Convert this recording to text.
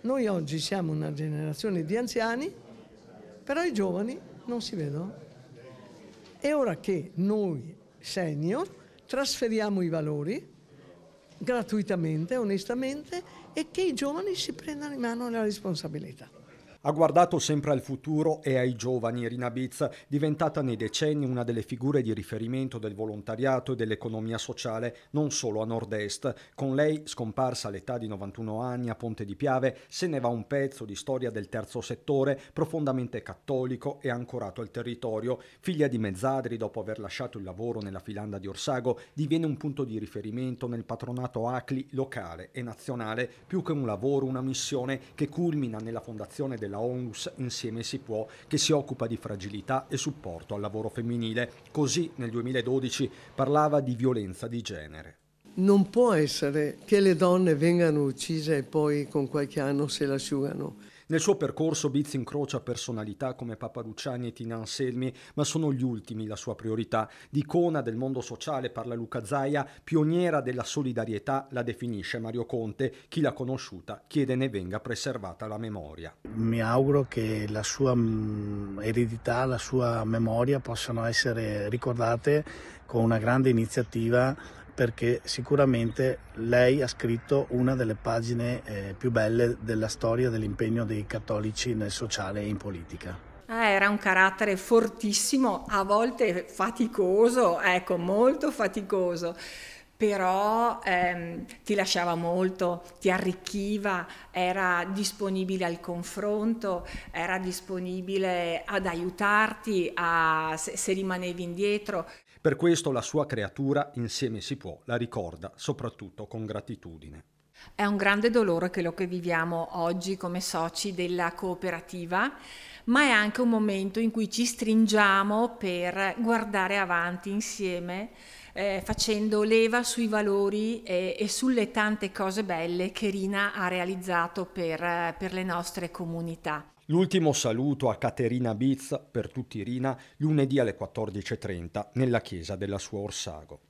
Noi oggi siamo una generazione di anziani, però i giovani non si vedono. È ora che noi senior trasferiamo i valori gratuitamente, onestamente e che i giovani si prendano in mano la responsabilità. Ha guardato sempre al futuro e ai giovani Irina Biz, diventata nei decenni una delle figure di riferimento del volontariato e dell'economia sociale, non solo a nord-est. Con lei, scomparsa all'età di 91 anni a Ponte di Piave, se ne va un pezzo di storia del terzo settore, profondamente cattolico e ancorato al territorio. Figlia di Mezzadri, dopo aver lasciato il lavoro nella filanda di Orsago, diviene un punto di riferimento nel patronato ACLI locale e nazionale, più che un lavoro, una missione che culmina nella fondazione del della ONUS Insieme si può, che si occupa di fragilità e supporto al lavoro femminile. Così nel 2012 parlava di violenza di genere. Non può essere che le donne vengano uccise e poi con qualche anno se l'asciugano. Nel suo percorso Bizzi incrocia personalità come Papa Luciani e Tina Anselmi, ma sono gli ultimi la sua priorità. D'icona del mondo sociale parla Luca Zaia, pioniera della solidarietà la definisce Mario Conte. Chi l'ha conosciuta chiede ne venga preservata la memoria. Mi auguro che la sua mm, eredità, la sua memoria possano essere ricordate con una grande iniziativa perché sicuramente lei ha scritto una delle pagine eh, più belle della storia dell'impegno dei cattolici nel sociale e in politica. Ah, era un carattere fortissimo, a volte faticoso, ecco, molto faticoso, però ehm, ti lasciava molto, ti arricchiva, era disponibile al confronto, era disponibile ad aiutarti a, se, se rimanevi indietro. Per questo la sua creatura, insieme si può, la ricorda soprattutto con gratitudine. È un grande dolore quello che viviamo oggi come soci della cooperativa, ma è anche un momento in cui ci stringiamo per guardare avanti insieme, eh, facendo leva sui valori e, e, sulle tante cose belle che Rina ha realizzato per, per le nostre comunità. L'ultimo saluto a Caterina Biz, per tutti Rina, lunedì alle 14.30 nella chiesa della sua Orsago.